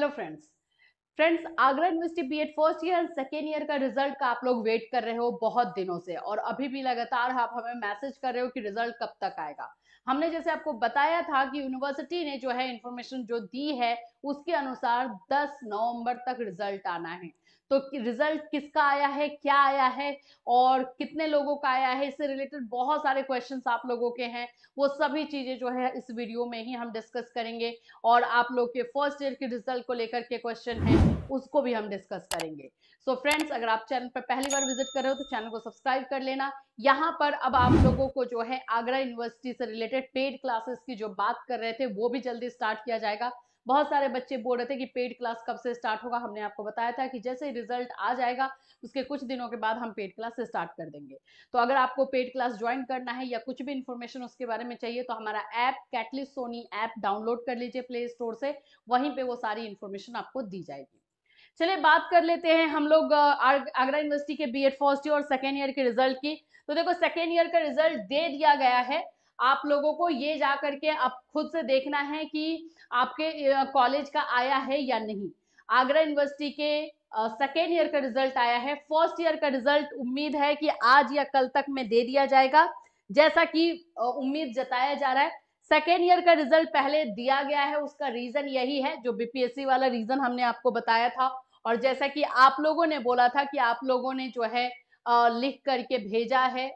Hello friends, friends Agra university B Ed first year second year का result का आप लोग वेट कर रहे हो बहुत दिनों से और अभी भी लगातार आप हमें मैसेज कर रहे हो कि रिजल्ट कब तक आएगा हमने जैसे आपको बताया था कि यूनिवर्सिटी ने जो है इंफॉर्मेशन जो दी है उसके अनुसार 10 नवंबर तक रिजल्ट आना है तो रिजल्ट किसका आया है क्या आया है और कितने लोगों का आया है इससे रिलेटेड बहुत सारे क्वेश्चंस आप लोगों के हैं वो सभी चीज़ें जो है इस वीडियो में ही हम डिस्कस करेंगे और आप लोग के फर्स्ट ईयर के रिजल्ट को लेकर के क्वेश्चन है उसको भी हम डिस्कस करेंगे सो so फ्रेंड्स अगर आप चैनल पर पहली बार विजिट कर रहे हो तो चैनल को सब्सक्राइब कर लेना यहाँ पर अब आप लोगों को जो है आगरा यूनिवर्सिटी से रिलेटेड पेड क्लासेस की जो बात कर रहे थे वो भी जल्दी स्टार्ट किया जाएगा बहुत सारे बच्चे बोल रहे थे कि पेड क्लास कब से स्टार्ट होगा हमने आपको बताया था कि जैसे रिजल्ट आ जाएगा उसके कुछ दिनों के बाद हम पेड क्लास स्टार्ट कर देंगे तो अगर आपको पेड क्लास ज्वाइन करना है या कुछ भी इन्फॉर्मेशन उसके बारे में चाहिए तो हमारा ऐप कैटलिस सोनी ऐप डाउनलोड कर लीजिए प्ले स्टोर से वहीं पर वो सारी इन्फॉर्मेशन आपको दी जाएगी चलिए बात कर लेते हैं हम लोग आगरा यूनिवर्सिटी के बी एड फर्स्ट ईयर और सेकेंड ईयर के रिजल्ट की तो देखो सेकेंड ईयर का रिजल्ट दे दिया गया है आप लोगों को ये जा करके आप खुद से देखना है कि आपके कॉलेज का आया है या नहीं आगरा यूनिवर्सिटी के सेकेंड ईयर का रिजल्ट आया है फर्स्ट ईयर का रिजल्ट उम्मीद है कि आज या कल तक में दे दिया जाएगा जैसा कि उम्मीद जताया जा रहा है सेकेंड ईयर का रिजल्ट पहले दिया गया है उसका रीजन यही है जो बीपीएससी वाला रीजन हमने आपको बताया था और जैसा कि आप लोगों ने बोला था कि आप लोगों ने जो है लिख करके भेजा है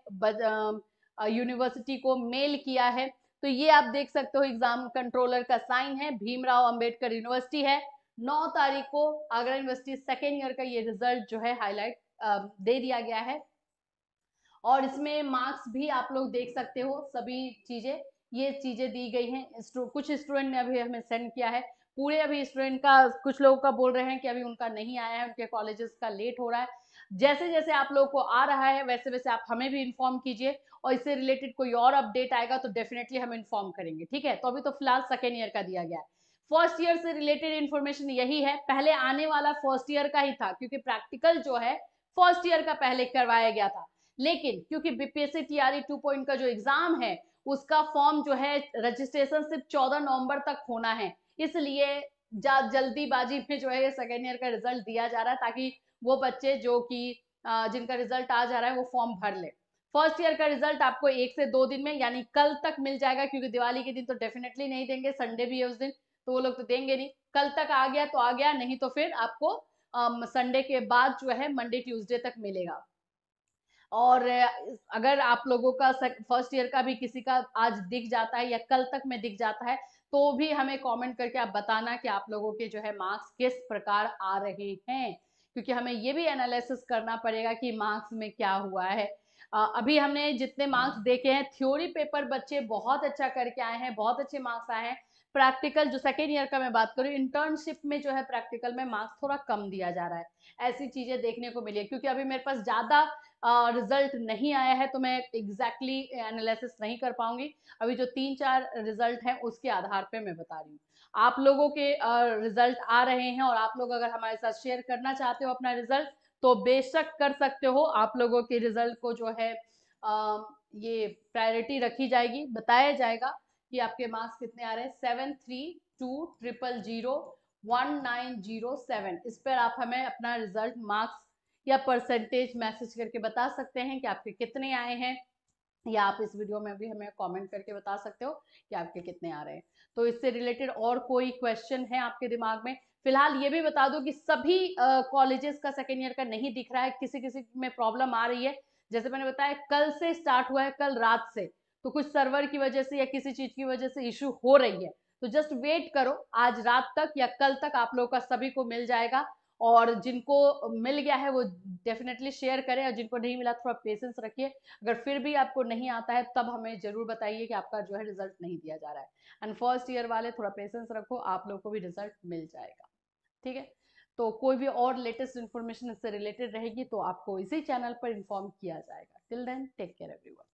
यूनिवर्सिटी को मेल किया है तो ये आप देख सकते हो एग्जाम कंट्रोलर का साइन है भीमराव अंबेडकर यूनिवर्सिटी है नौ तारीख को आगरा यूनिवर्सिटी सेकेंड ईयर का ये रिजल्ट जो है हाईलाइट दे दिया गया है और इसमें मार्क्स भी आप लोग देख सकते हो सभी चीजें ये चीजें दी गई हैं कुछ स्टूडेंट ने अभी हमें सेंड किया है पूरे अभी स्टूडेंट का कुछ लोगों का बोल रहे हैं कि अभी उनका नहीं आया है उनके कॉलेजेस का लेट हो रहा है जैसे जैसे आप लोगों को आ रहा है वैसे वैसे आप हमें भी इन्फॉर्म कीजिए और इससे रिलेटेड कोई और अपडेट आएगा तो डेफिनेटली हम इन्फॉर्म करेंगे ठीक है तो अभी तो फिलहाल सेकेंड ईयर का दिया गया है फर्स्ट ईयर से रिलेटेड इन्फॉर्मेशन यही है पहले आने वाला फर्स्ट ईयर का ही था क्योंकि प्रैक्टिकल जो है फर्स्ट ईयर का पहले करवाया गया था लेकिन क्योंकि बीपीएससी टीआरई टू पॉइंट का जो एग्जाम है उसका फॉर्म जो है रजिस्ट्रेशन सिर्फ चौदह नवंबर तक होना है इसलिए जल्दीबाजी में जो है सेकेंड ईयर का रिजल्ट दिया जा रहा है ताकि वो बच्चे जो कि जिनका रिजल्ट आ जा रहा है वो फॉर्म भर ले फर्स्ट ईयर का रिजल्ट आपको एक से दो दिन में यानी कल तक मिल जाएगा क्योंकि दिवाली के दिन तो डेफिनेटली नहीं देंगे संडे भी है उस दिन तो वो लोग तो देंगे नहीं कल तक आ गया तो आ गया नहीं तो फिर आपको संडे के बाद जो है मंडे ट्यूसडे तक मिलेगा और अगर आप लोगों का फर्स्ट ईयर का भी किसी का आज दिख जाता है या कल तक में दिख जाता है तो भी हमें कमेंट करके आप बताना कि आप लोगों के जो है मार्क्स किस प्रकार आ रहे हैं क्योंकि हमें ये भी एनालिसिस करना पड़ेगा कि मार्क्स में क्या हुआ है अभी हमने जितने मार्क्स हाँ। देखे हैं थ्योरी पेपर बच्चे बहुत अच्छा करके आए हैं बहुत अच्छे मार्क्स आए हैं प्रैक्टिकल जो सेकेंड ईयर का मैं बात करूँ इंटर्नशिप में जो है प्रैक्टिकल में मार्क्स थोड़ा कम दिया जा रहा है ऐसी चीज़ें देखने को मिली है क्योंकि अभी मेरे पास ज़्यादा रिजल्ट नहीं आया है तो मैं एग्जैक्टली exactly एनालिसिस नहीं कर पाऊंगी अभी जो तीन चार रिजल्ट हैं उसके आधार पे मैं बता रही हूँ आप लोगों के रिजल्ट आ रहे हैं और आप लोग अगर हमारे साथ शेयर करना चाहते हो अपना रिजल्ट तो बेशक कर सकते हो आप लोगों के रिजल्ट को जो है आ, ये प्रायोरिटी रखी जाएगी बताया जाएगा कि आपके मार्क्स कितने आ रहे हैं seven three two triple zero one nine zero seven इस पर आप हमें अपना रिजल्ट मार्क्स या परसेंटेज मैसेज करके बता सकते हैं कि आपके कितने आए हैं या आप इस वीडियो में भी हमें कमेंट करके बता सकते हो कि आपके कितने आ रहे हैं तो इससे रिलेटेड और कोई क्वेश्चन है आपके दिमाग में फिलहाल ये भी बता दो कि सभी कॉलेजेस का सेकेंड ईयर का नहीं दिख रहा है किसी किसी में प्रॉब्लम आ रही है जैसे मैंने बताया कल से स्टार्ट हुआ है कल रात से तो कुछ सर्वर की वजह से या किसी चीज की वजह से इश्यू हो रही है तो जस्ट वेट करो आज रात तक या कल तक आप लोगों का सभी को मिल जाएगा और जिनको मिल गया है वो डेफिनेटली शेयर करें और जिनको नहीं मिला थोड़ा पेशेंस रखिए अगर फिर भी आपको नहीं आता है तब हमें ज़रूर बताइए कि आपका जो है रिजल्ट नहीं दिया जा रहा है एंड फर्स्ट ईयर वाले थोड़ा पेशेंस रखो आप लोग को भी रिजल्ट मिल जाएगा ठीक है तो कोई भी और लेटेस्ट इन्फॉर्मेशन इससे रिलेटेड रहेगी तो आपको इसी चैनल पर इन्फॉर्म किया जाएगा till then take care every